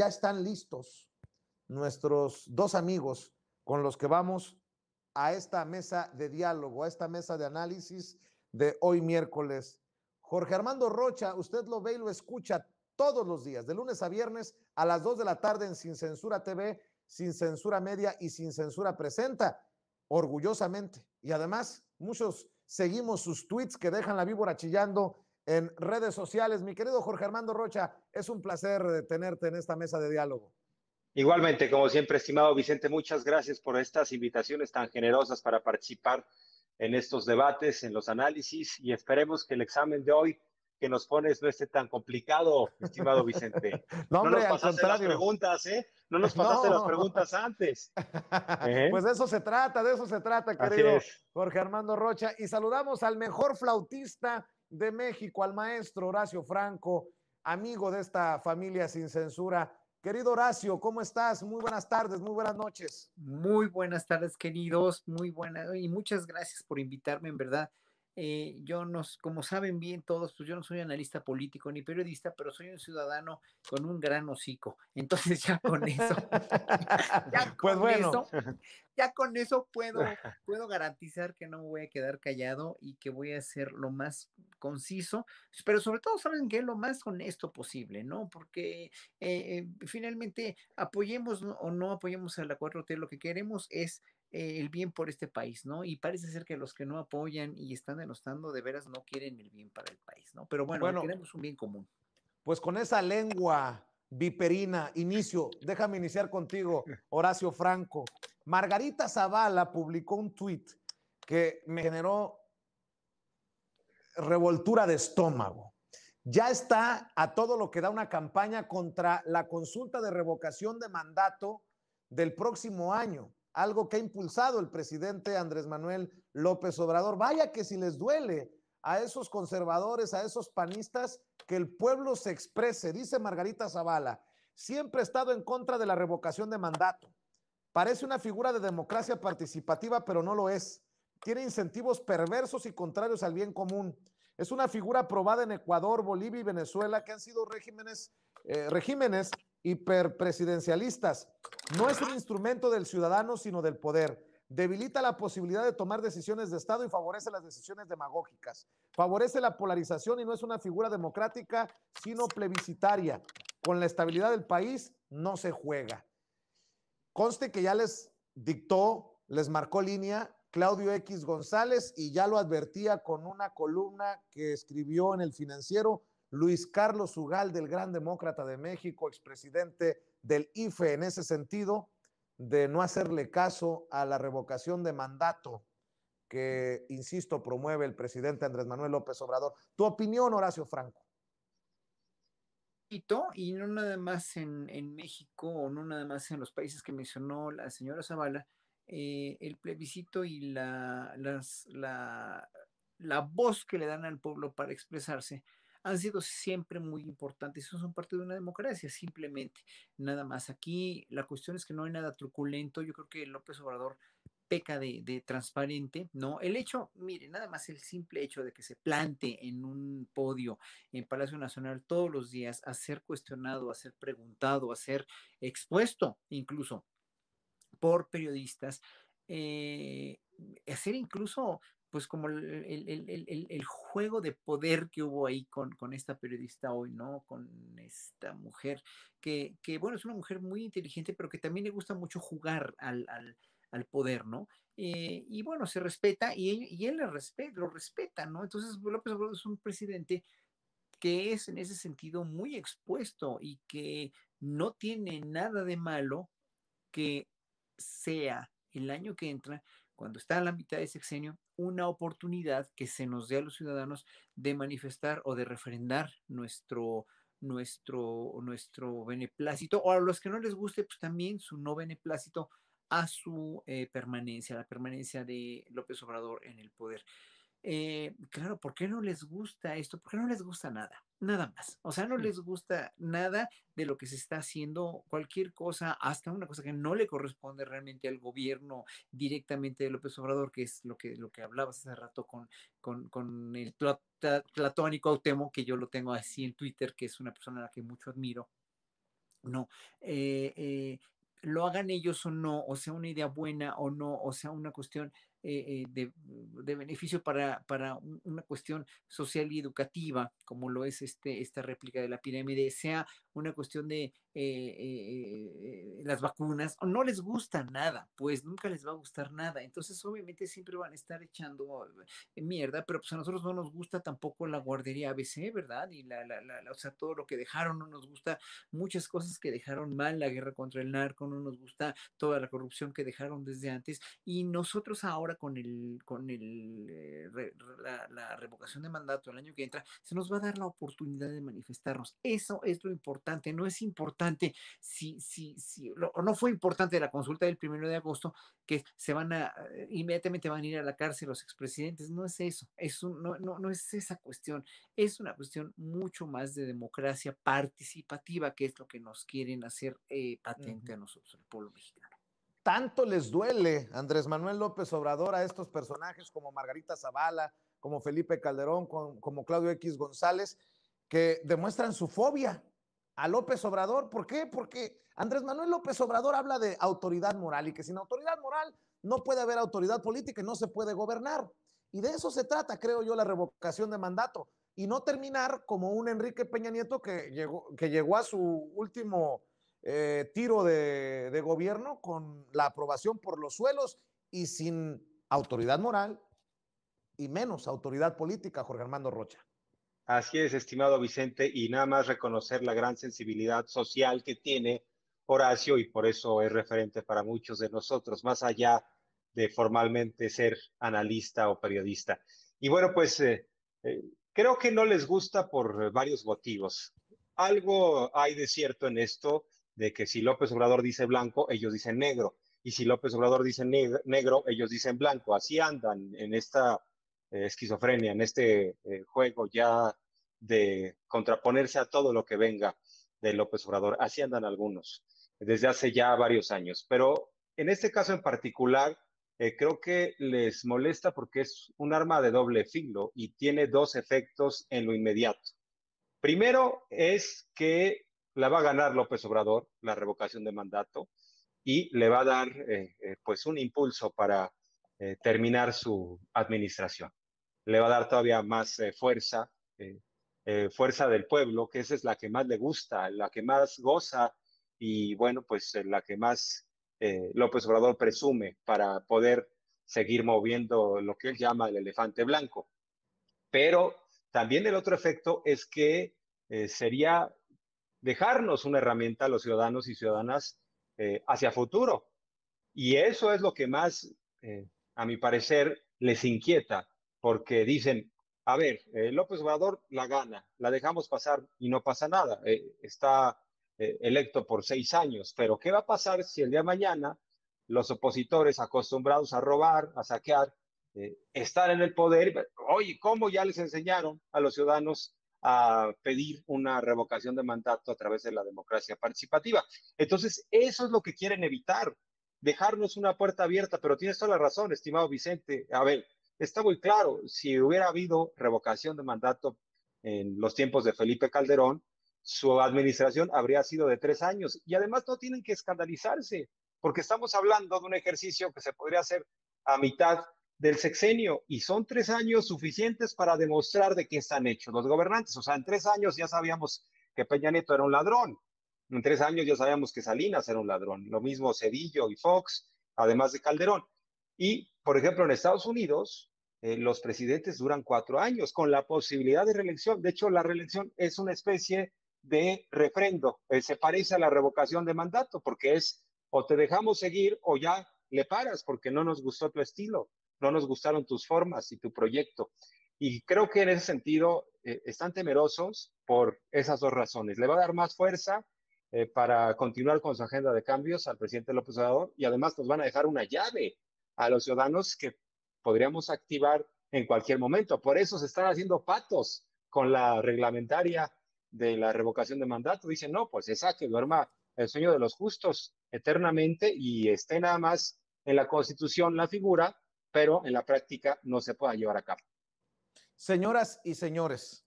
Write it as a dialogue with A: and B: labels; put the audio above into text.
A: ya están listos nuestros dos amigos con los que vamos a esta mesa de diálogo, a esta mesa de análisis de hoy miércoles. Jorge Armando Rocha, usted lo ve y lo escucha todos los días, de lunes a viernes a las 2 de la tarde en Sin Censura TV, Sin Censura Media y Sin Censura Presenta, orgullosamente. Y además, muchos seguimos sus tweets que dejan la víbora chillando en redes sociales. Mi querido Jorge Armando Rocha, es un placer eh, tenerte en esta mesa de diálogo.
B: Igualmente, como siempre, estimado Vicente, muchas gracias por estas invitaciones tan generosas para participar en estos debates, en los análisis y esperemos que el examen de hoy que nos pones no esté tan complicado, estimado Vicente. no, no nos pasaste las preguntas, ¿eh? No nos pasaste las preguntas antes. ¿Eh? Pues de eso
A: se trata, de eso se trata, querido Jorge Armando Rocha. Y saludamos al mejor flautista de México, al maestro Horacio Franco, amigo de esta familia sin censura. Querido Horacio, ¿cómo estás? Muy buenas tardes, muy buenas noches. Muy buenas
C: tardes, queridos, muy buenas y muchas gracias por invitarme, en verdad. Eh, yo no, como saben bien todos, pues yo no soy analista político ni periodista, pero soy un ciudadano con un gran hocico. Entonces ya con eso, ya pues con eso, puedo, puedo garantizar que no me voy a quedar callado y que voy a ser lo más conciso, pero sobre todo saben que es lo más honesto posible, ¿no? Porque eh, eh, finalmente apoyemos o no apoyemos a la 4T, lo que queremos es eh, el bien por este país, ¿no? Y parece ser que los que no apoyan y están denostando de veras no quieren el bien para el país, ¿no? Pero bueno, bueno queremos
A: un bien común. Pues con esa lengua viperina, inicio, déjame iniciar contigo, Horacio Franco. Margarita Zavala publicó un tuit que me generó revoltura de estómago. Ya está a todo lo que da una campaña contra la consulta de revocación de mandato del próximo año algo que ha impulsado el presidente Andrés Manuel López Obrador. Vaya que si les duele a esos conservadores, a esos panistas, que el pueblo se exprese, dice Margarita Zavala, siempre he estado en contra de la revocación de mandato. Parece una figura de democracia participativa, pero no lo es. Tiene incentivos perversos y contrarios al bien común. Es una figura probada en Ecuador, Bolivia y Venezuela, que han sido regímenes, eh, regímenes hiperpresidencialistas. No es un instrumento del ciudadano, sino del poder. Debilita la posibilidad de tomar decisiones de Estado y favorece las decisiones demagógicas. Favorece la polarización y no es una figura democrática, sino plebiscitaria. Con la estabilidad del país no se juega. Conste que ya les dictó, les marcó línea Claudio X González y ya lo advertía con una columna que escribió en el financiero Luis Carlos Ugal, del gran demócrata de México, expresidente del IFE en ese sentido, de no hacerle caso a la revocación de mandato que, insisto, promueve el presidente Andrés Manuel López Obrador. ¿Tu opinión, Horacio Franco? Y no nada
C: más en, México o no nada más en los países que mencionó la señora Zavala, eh, el plebiscito y la, la, la voz que le dan al pueblo para expresarse han sido siempre muy importantes, eso son parte de una democracia, simplemente, nada más. Aquí la cuestión es que no hay nada truculento, yo creo que López Obrador peca de, transparente, ¿no? El hecho, mire, nada más el simple hecho de que se plante en un podio en Palacio Nacional todos los días a ser cuestionado, a ser preguntado, a ser expuesto incluso por periodistas, eh, a ser incluso pues como el, juego de poder que hubo ahí con, esta periodista hoy, ¿no? Con esta mujer, que, que, bueno, es una mujer muy inteligente, pero que también le gusta mucho jugar al, al, poder, ¿no? Eh, y bueno, se respeta y, él le respeta, lo respeta, ¿no? Entonces López Obrador es un presidente que es en ese sentido muy expuesto y que no tiene nada de malo que sea el año que entra cuando está a la mitad de sexenio, una oportunidad que se nos dé a los ciudadanos de manifestar o de refrendar nuestro, nuestro, beneplácito, o a los que no les guste, pues también su no beneplácito a su eh, permanencia, la permanencia de López Obrador en el poder. Eh, claro, ¿por qué no les gusta esto? ¿Por qué no les gusta nada? Nada más. O sea, no mm. les gusta nada de lo que se está haciendo, cualquier cosa, hasta una cosa que no le corresponde realmente al gobierno directamente de López Obrador, que es lo que, lo que hablabas hace rato con, el platónico Autemo, que yo lo tengo así en Twitter, que es una persona a la que mucho admiro. No, eh, eh, lo hagan ellos o no, o sea una idea buena o no, o sea una cuestión eh, eh, de, de, beneficio para, para una cuestión social y educativa, como lo es este, esta réplica de la pirámide, sea una cuestión de eh, las vacunas, no les gusta nada, pues nunca les va a gustar nada. Entonces, obviamente, siempre van a estar echando mierda, pero pues a nosotros no nos gusta tampoco la guardería ABC, ¿verdad? Y la, la, o sea, todo lo que dejaron, no nos gusta muchas cosas que dejaron mal, la guerra contra el narco, no nos gusta toda la corrupción que dejaron desde antes, y nosotros ahora con el con el eh, la, revocación de mandato el año que entra, se nos va a dar la oportunidad de manifestarnos. Eso es lo importante, no es importante si, si, si no fue importante la consulta del primero de agosto, que se van a, eh, inmediatamente van a ir a la cárcel los expresidentes, no es eso, es no, no, es esa cuestión, es una cuestión mucho más de democracia participativa, que es lo que nos quieren hacer eh, patente a nosotros, el pueblo mexicano
A: tanto les duele Andrés Manuel López Obrador a estos personajes como Margarita Zavala, como Felipe Calderón, como Claudio X González, que demuestran su fobia a López Obrador. ¿Por qué? Porque Andrés Manuel López Obrador habla de autoridad moral y que sin autoridad moral no puede haber autoridad política y no se puede gobernar. Y de eso se trata, creo yo, la revocación de mandato y no terminar como un Enrique Peña Nieto que llegó, que llegó a su último eh, tiro de, gobierno con la aprobación por los suelos y sin autoridad moral y menos autoridad política, Jorge Armando
B: Rocha. Así es, estimado Vicente, y nada más reconocer la gran sensibilidad social que tiene Horacio y por eso es referente para muchos de nosotros, más allá de formalmente ser analista o periodista. Y bueno, pues eh, eh, creo que no les gusta por varios motivos. Algo hay de cierto en esto de que si López Obrador dice blanco, ellos dicen negro, y si López Obrador dice negro, ellos dicen blanco. Así andan en esta eh, esquizofrenia, en este eh, juego ya de contraponerse a todo lo que venga de López Obrador. Así andan algunos desde hace ya varios años. Pero en este caso en particular, eh, creo que les molesta porque es un arma de doble filo y tiene dos efectos en lo inmediato. Primero es que la va a ganar López Obrador, la revocación de mandato, y le va a dar eh, eh, pues un impulso para eh, terminar su administración. Le va a dar todavía más fuerza, fuerza del pueblo, que esa es la que más le gusta, la que más goza y bueno, pues la que más López Obrador presume para poder seguir moviendo lo que él llama el elefante blanco. Pero también el otro efecto es que sería dejarnos una herramienta a los ciudadanos y ciudadanas eh, hacia futuro. Y eso es lo que más, eh, a mi parecer, les inquieta, porque dicen, a ver, eh, López Obrador la gana, la dejamos pasar y no pasa nada. está electo por seis años, pero ¿qué va a pasar si el día de mañana los opositores acostumbrados a robar, a saquear, estar en el poder? Oye, ¿cómo ya les enseñaron a los ciudadanos a pedir una revocación de mandato a través de la democracia participativa. Entonces, eso es lo que quieren evitar, dejarnos una puerta abierta, pero tienes toda la razón, estimado Vicente. A ver, está muy claro, si hubiera habido revocación de mandato en los tiempos de Felipe Calderón, su administración habría sido de tres años. Y además no tienen que escandalizarse, porque estamos hablando de un ejercicio que se podría hacer a mitad del sexenio y son tres años suficientes para demostrar de qué están hechos los gobernantes. O sea, en tres años ya sabíamos que Peña Nieto era un ladrón, en tres años ya sabíamos que Salinas era un ladrón, lo mismo Cedillo y Fox, además de Calderón. Y, por ejemplo, en Estados Unidos, eh, los presidentes duran cuatro años con la posibilidad de reelección. De hecho, la reelección es una especie de refrendo, eh, se parece a la revocación de mandato, porque es o te dejamos seguir o ya le paras porque no nos gustó tu estilo no nos gustaron tus formas y tu proyecto. Y creo que en ese sentido eh, están temerosos por esas dos razones. Le va a dar más fuerza eh, para continuar con su agenda de cambios al presidente López Obrador y además nos van a dejar una llave a los ciudadanos que podríamos activar en cualquier momento. Por eso se están haciendo patos con la reglamentaria de la revocación de mandato. Dicen, no, pues esa que duerma el sueño de los justos eternamente y esté nada más en la Constitución la figura pero en la práctica no se pueda llevar a cabo. Señoras y señores,